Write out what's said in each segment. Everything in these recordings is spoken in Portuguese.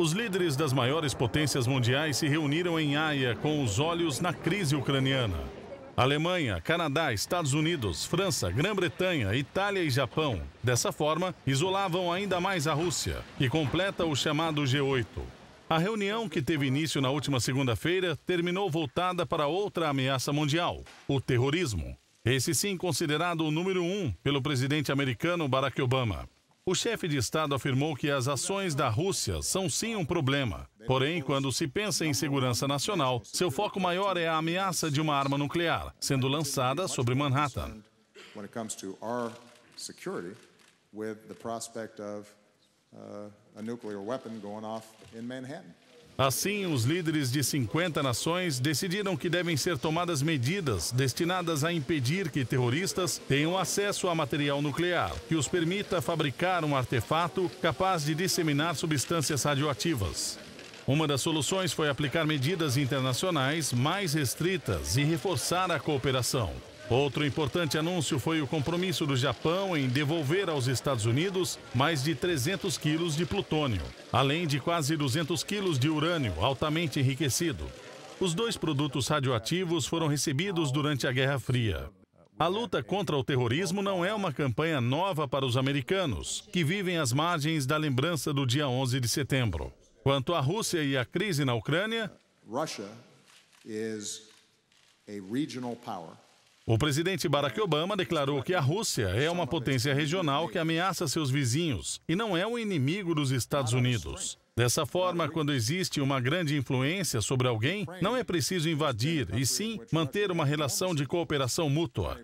Os líderes das maiores potências mundiais se reuniram em Haia com os olhos na crise ucraniana. Alemanha, Canadá, Estados Unidos, França, Grã-Bretanha, Itália e Japão, dessa forma, isolavam ainda mais a Rússia e completa o chamado G8. A reunião, que teve início na última segunda-feira, terminou voltada para outra ameaça mundial: o terrorismo. Esse sim considerado o número um pelo presidente americano Barack Obama. O chefe de Estado afirmou que as ações da Rússia são sim um problema. Porém, quando se pensa em segurança nacional, seu foco maior é a ameaça de uma arma nuclear sendo lançada sobre Manhattan. Uh, Manhattan. Assim, os líderes de 50 nações decidiram que devem ser tomadas medidas destinadas a impedir que terroristas tenham acesso a material nuclear, que os permita fabricar um artefato capaz de disseminar substâncias radioativas. Uma das soluções foi aplicar medidas internacionais mais restritas e reforçar a cooperação. Outro importante anúncio foi o compromisso do Japão em devolver aos Estados Unidos mais de 300 quilos de plutônio, além de quase 200 quilos de urânio altamente enriquecido. Os dois produtos radioativos foram recebidos durante a Guerra Fria. A luta contra o terrorismo não é uma campanha nova para os americanos, que vivem às margens da lembrança do dia 11 de setembro. Quanto à Rússia e à crise na Ucrânia, power. O presidente Barack Obama declarou que a Rússia é uma potência regional que ameaça seus vizinhos e não é um inimigo dos Estados Unidos. Dessa forma, quando existe uma grande influência sobre alguém, não é preciso invadir, e sim manter uma relação de cooperação mútua.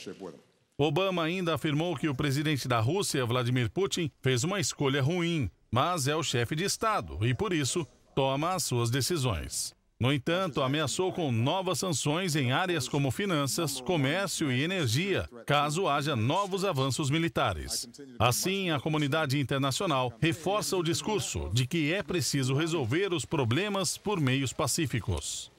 Uh, Obama ainda afirmou que o presidente da Rússia, Vladimir Putin, fez uma escolha ruim, mas é o chefe de Estado e, por isso, toma as suas decisões. No entanto, ameaçou com novas sanções em áreas como finanças, comércio e energia, caso haja novos avanços militares. Assim, a comunidade internacional reforça o discurso de que é preciso resolver os problemas por meios pacíficos.